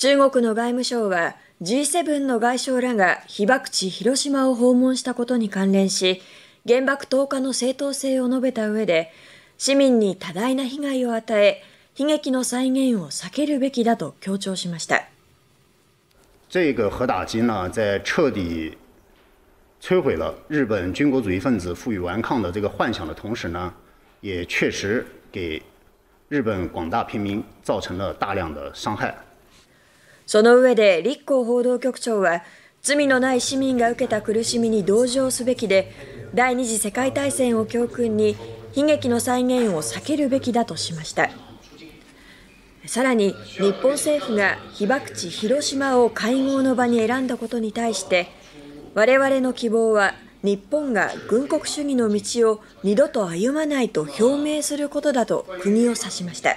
中国の外務省は G7 の外相らが被爆地広島を訪問したことに関連し原爆投下の正当性を述べた上で市民に多大な被害を与え悲劇の再現を避けるべきだと強調しました。这个核打击呢，在彻底摧毁了日本军国主义分子赋予顽抗的这个幻想的同时呢，也确实给日本广大平民造成了大量的伤害。その上で立候報道局長は罪のない市民が受けた苦しみに同情すべきで第二次世界大戦を教訓に悲劇の再現を避けるべきだとしましたさらに日本政府が被爆地広島を会合の場に選んだことに対して我々の希望は日本が軍国主義の道を二度と歩まないと表明することだと国を刺しました。